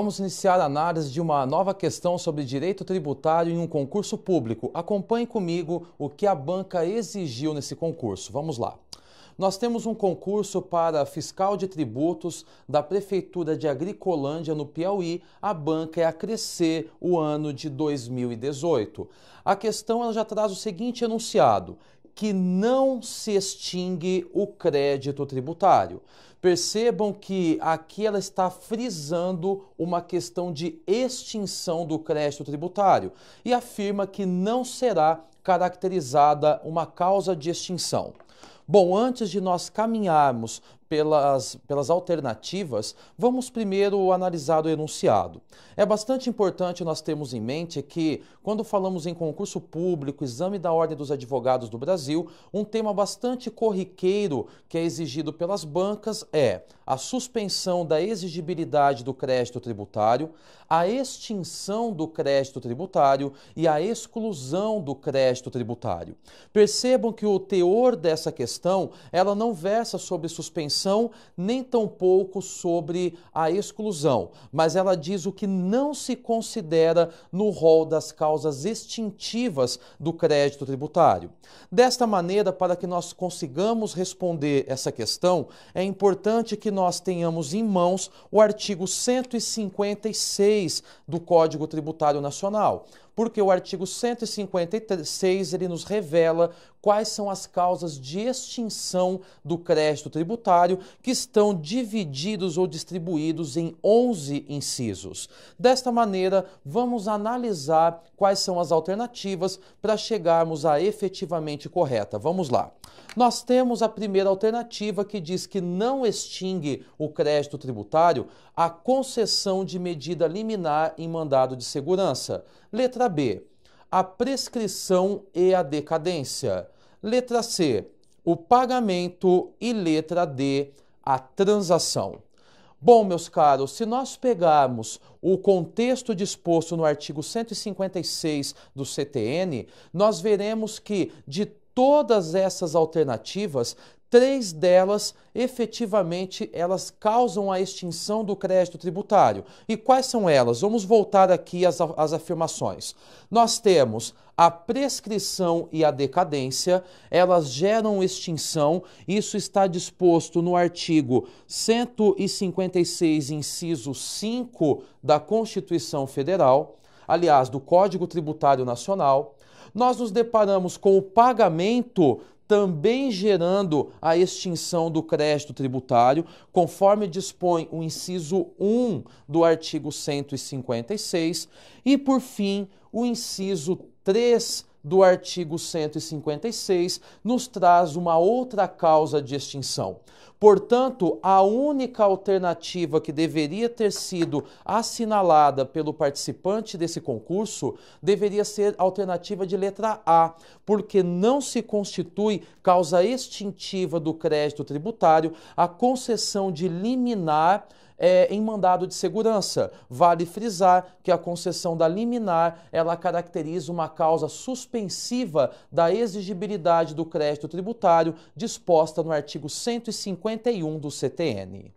Vamos iniciar a análise de uma nova questão sobre direito tributário em um concurso público. Acompanhe comigo o que a banca exigiu nesse concurso. Vamos lá. Nós temos um concurso para fiscal de tributos da Prefeitura de Agricolândia, no Piauí. A banca é a Crescer, o ano de 2018. A questão ela já traz o seguinte enunciado que não se extingue o crédito tributário. Percebam que aqui ela está frisando uma questão de extinção do crédito tributário e afirma que não será caracterizada uma causa de extinção. Bom, antes de nós caminharmos pelas, pelas alternativas, vamos primeiro analisar o enunciado. É bastante importante nós termos em mente que, quando falamos em concurso público, exame da ordem dos advogados do Brasil, um tema bastante corriqueiro que é exigido pelas bancas é a suspensão da exigibilidade do crédito tributário, a extinção do crédito tributário e a exclusão do crédito tributário. Percebam que o teor dessa questão, ela não versa sobre suspensão nem tampouco sobre a exclusão, mas ela diz o que não se considera no rol das causas extintivas do crédito tributário. Desta maneira, para que nós consigamos responder essa questão, é importante importante que nós tenhamos em mãos o artigo 156 do Código Tributário Nacional porque o artigo 156 ele nos revela quais são as causas de extinção do crédito tributário que estão divididos ou distribuídos em 11 incisos. Desta maneira, vamos analisar quais são as alternativas para chegarmos à efetivamente correta. Vamos lá. Nós temos a primeira alternativa que diz que não extingue o crédito tributário a concessão de medida liminar em mandado de segurança. Letra B, a prescrição e a decadência. Letra C, o pagamento. E letra D, a transação. Bom, meus caros, se nós pegarmos o contexto disposto no artigo 156 do CTN, nós veremos que de todas essas alternativas, três delas efetivamente elas causam a extinção do crédito tributário. E quais são elas? Vamos voltar aqui às, às afirmações. Nós temos a prescrição e a decadência, elas geram extinção, isso está disposto no artigo 156, inciso 5 da Constituição Federal, aliás, do Código Tributário Nacional nós nos deparamos com o pagamento também gerando a extinção do crédito tributário, conforme dispõe o inciso 1 do artigo 156, e por fim, o inciso 3 do artigo 156 nos traz uma outra causa de extinção. Portanto, a única alternativa que deveria ter sido assinalada pelo participante desse concurso deveria ser a alternativa de letra A, porque não se constitui causa extintiva do crédito tributário a concessão de liminar é, em mandado de segurança. Vale frisar que a concessão da liminar ela caracteriza uma causa suspensiva da exigibilidade do crédito tributário disposta no artigo 151 do CTN.